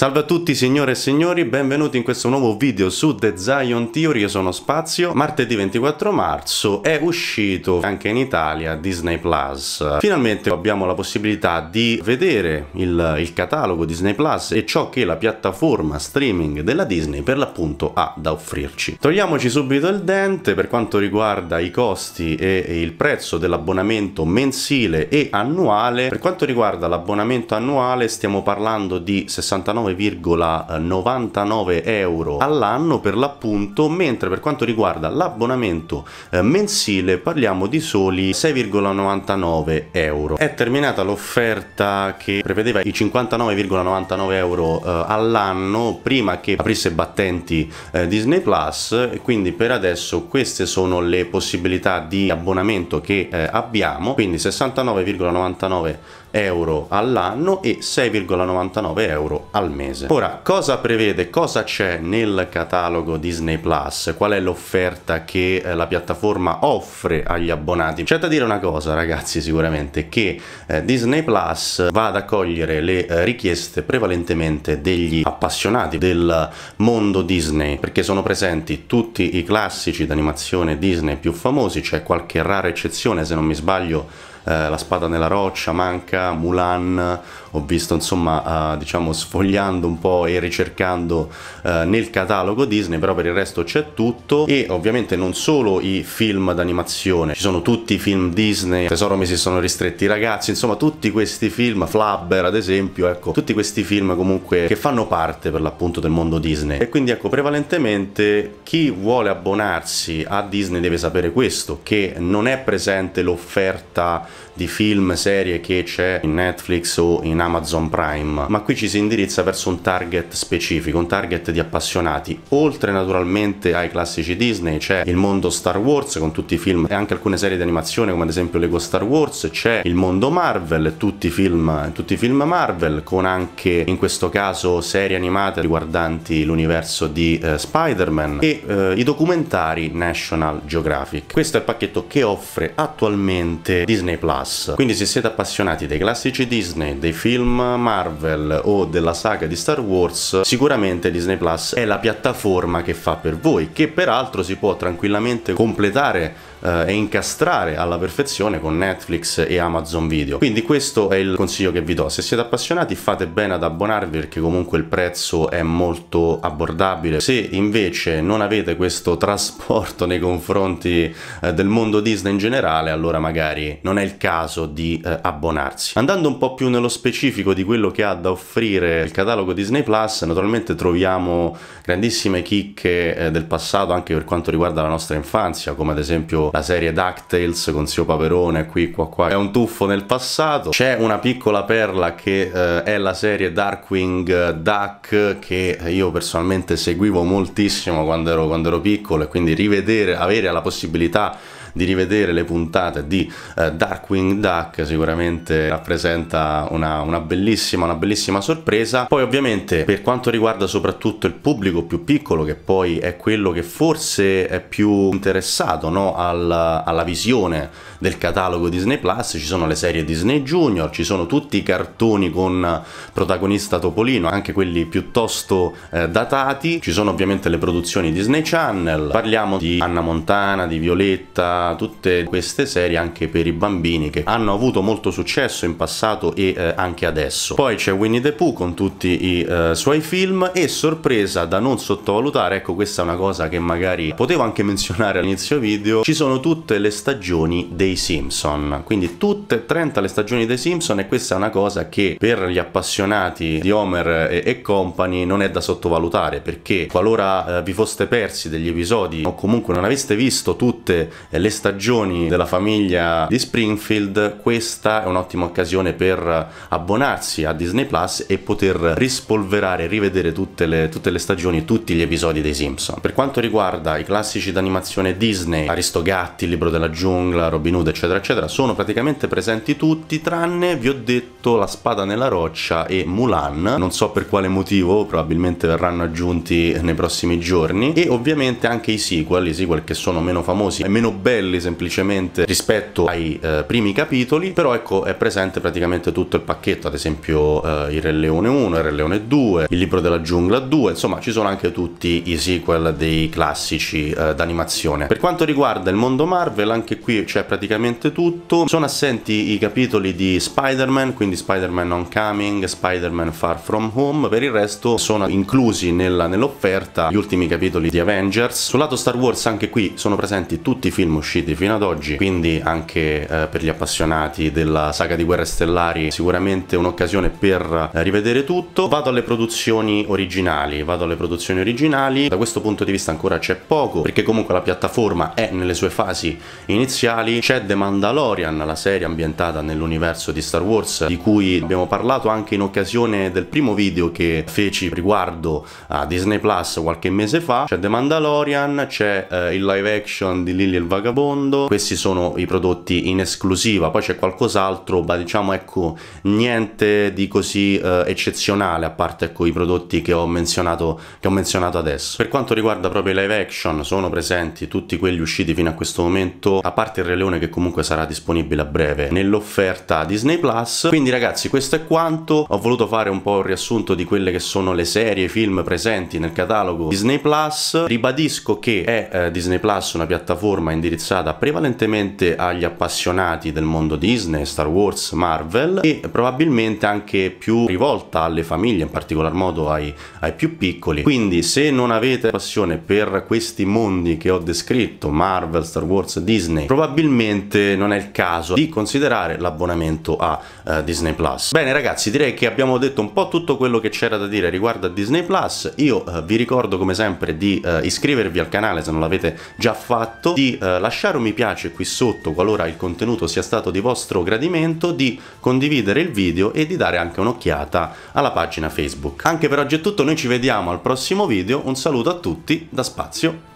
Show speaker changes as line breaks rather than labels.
Salve a tutti signore e signori, benvenuti in questo nuovo video su The Zion Theory, io sono Spazio. Martedì 24 marzo è uscito anche in Italia Disney Plus. Finalmente abbiamo la possibilità di vedere il, il catalogo Disney Plus e ciò che la piattaforma streaming della Disney per l'appunto ha da offrirci. Togliamoci subito il dente per quanto riguarda i costi e, e il prezzo dell'abbonamento mensile e annuale. Per quanto riguarda l'abbonamento annuale stiamo parlando di 69 9,99 eh, euro all'anno per l'appunto, mentre per quanto riguarda l'abbonamento eh, mensile parliamo di soli 6,99 euro. È terminata l'offerta che prevedeva i 59,99 euro eh, all'anno prima che aprisse battenti Disney Plus quindi per adesso queste sono le possibilità di abbonamento che abbiamo, quindi 69,99 euro euro all'anno e 6,99 euro al mese. Ora, cosa prevede, cosa c'è nel catalogo Disney Plus? Qual è l'offerta che eh, la piattaforma offre agli abbonati? C'è da dire una cosa, ragazzi, sicuramente, che eh, Disney Plus va ad accogliere le eh, richieste prevalentemente degli appassionati del mondo Disney, perché sono presenti tutti i classici d'animazione Disney più famosi, c'è qualche rara eccezione, se non mi sbaglio eh, la spada nella roccia manca, Mulan, ho visto insomma eh, diciamo sfogliando un po' e ricercando eh, nel catalogo Disney, però per il resto c'è tutto e ovviamente non solo i film d'animazione, ci sono tutti i film Disney, Tesoro mi si sono ristretti i ragazzi, insomma tutti questi film, Flubber ad esempio, ecco, tutti questi film comunque che fanno parte per l'appunto del mondo Disney e quindi ecco prevalentemente chi vuole abbonarsi a Disney deve sapere questo, che non è presente l'offerta di film, serie che c'è in Netflix o in Amazon Prime, ma qui ci si indirizza verso un target specifico, un target di appassionati. Oltre naturalmente ai classici Disney c'è il mondo Star Wars con tutti i film e anche alcune serie di animazione come ad esempio Lego Star Wars, c'è il mondo Marvel, tutti i film, tutti i film Marvel con anche in questo caso serie animate riguardanti l'universo di eh, Spider-Man e eh, i documentari National Geographic. Questo è il pacchetto che offre attualmente Disney Plus Plus. Quindi se siete appassionati dei classici Disney, dei film Marvel o della saga di Star Wars, sicuramente Disney Plus è la piattaforma che fa per voi, che peraltro si può tranquillamente completare eh, e incastrare alla perfezione con Netflix e Amazon Video. Quindi questo è il consiglio che vi do. Se siete appassionati fate bene ad abbonarvi perché comunque il prezzo è molto abbordabile. Se invece non avete questo trasporto nei confronti eh, del mondo Disney in generale, allora magari non è il caso di eh, abbonarsi. Andando un po' più nello specifico di quello che ha da offrire il catalogo Disney Plus, naturalmente troviamo grandissime chicche eh, del passato anche per quanto riguarda la nostra infanzia, come ad esempio la serie DuckTales con Sio Paperone qui qua qua è un tuffo nel passato c'è una piccola perla che eh, è la serie Darkwing Duck che io personalmente seguivo moltissimo quando ero, quando ero piccolo e quindi rivedere avere la possibilità di rivedere le puntate di eh, Darkwing Duck, sicuramente rappresenta una, una, bellissima, una bellissima sorpresa. Poi ovviamente per quanto riguarda soprattutto il pubblico più piccolo, che poi è quello che forse è più interessato no, alla, alla visione del catalogo Disney Plus, ci sono le serie Disney Junior, ci sono tutti i cartoni con protagonista Topolino, anche quelli piuttosto eh, datati, ci sono ovviamente le produzioni Disney Channel, parliamo di Anna Montana, di Violetta, tutte queste serie anche per i bambini che hanno avuto molto successo in passato e eh, anche adesso. Poi c'è Winnie the Pooh con tutti i eh, suoi film e sorpresa da non sottovalutare, ecco questa è una cosa che magari potevo anche menzionare all'inizio video, ci sono tutte le stagioni dei Simpson, quindi tutte e 30 le stagioni dei Simpson e questa è una cosa che per gli appassionati di Homer e, e Company non è da sottovalutare perché qualora eh, vi foste persi degli episodi o comunque non aveste visto tutte eh, le le stagioni della famiglia di Springfield, questa è un'ottima occasione per abbonarsi a Disney Plus e poter rispolverare, rivedere tutte le, tutte le stagioni, tutti gli episodi dei Simpson. Per quanto riguarda i classici d'animazione Disney, Aristogatti, Libro della Giungla, Robin Hood, eccetera, eccetera, sono praticamente presenti tutti, tranne, vi ho detto, La Spada nella Roccia e Mulan. Non so per quale motivo, probabilmente verranno aggiunti nei prossimi giorni. E ovviamente anche i sequel, i sequel che sono meno famosi e meno belli livelli semplicemente rispetto ai eh, primi capitoli, però ecco è presente praticamente tutto il pacchetto, ad esempio eh, il Re Leone 1, il Re Leone 2, il Libro della Giungla 2, insomma ci sono anche tutti i sequel dei classici eh, d'animazione. Per quanto riguarda il mondo Marvel, anche qui c'è praticamente tutto, sono assenti i capitoli di Spider-Man, quindi Spider-Man Oncoming, Spider-Man Far From Home, per il resto sono inclusi nell'offerta nell gli ultimi capitoli di Avengers. Sul lato Star Wars anche qui sono presenti tutti i film usciti usciti fino ad oggi, quindi anche eh, per gli appassionati della saga di Guerre Stellari sicuramente un'occasione per eh, rivedere tutto. Vado alle produzioni originali, vado alle produzioni originali, da questo punto di vista ancora c'è poco, perché comunque la piattaforma è nelle sue fasi iniziali, c'è The Mandalorian, la serie ambientata nell'universo di Star Wars, di cui abbiamo parlato anche in occasione del primo video che feci riguardo a Disney Plus qualche mese fa, c'è The Mandalorian, c'è eh, il live action di Lily il Vagabond Flaminbondo questi sono i prodotti in esclusiva poi c'è qualcos'altro ma diciamo ecco niente di così eh, eccezionale a parte ecco i prodotti che ho menzionato che ho menzionato adesso per quanto riguarda proprio i live action sono presenti tutti quelli usciti fino a questo momento a parte il Re Leone che comunque sarà disponibile a breve nell'offerta Disney Plus quindi ragazzi questo è quanto ho voluto fare un po' un riassunto di quelle che sono le serie e film presenti nel catalogo Disney Plus ribadisco che è eh, Disney Plus una piattaforma indirizzata indirizzata prevalentemente agli appassionati del mondo Disney, Star Wars, Marvel e probabilmente anche più rivolta alle famiglie, in particolar modo ai, ai più piccoli. Quindi se non avete passione per questi mondi che ho descritto, Marvel, Star Wars, Disney, probabilmente non è il caso di considerare l'abbonamento a eh, Disney Plus. Bene ragazzi, direi che abbiamo detto un po' tutto quello che c'era da dire riguardo a Disney Plus. Io eh, vi ricordo come sempre di eh, iscrivervi al canale se non l'avete già fatto, di eh, lasciare lasciare un mi piace qui sotto qualora il contenuto sia stato di vostro gradimento, di condividere il video e di dare anche un'occhiata alla pagina Facebook. Anche per oggi è tutto, noi ci vediamo al prossimo video, un saluto a tutti da Spazio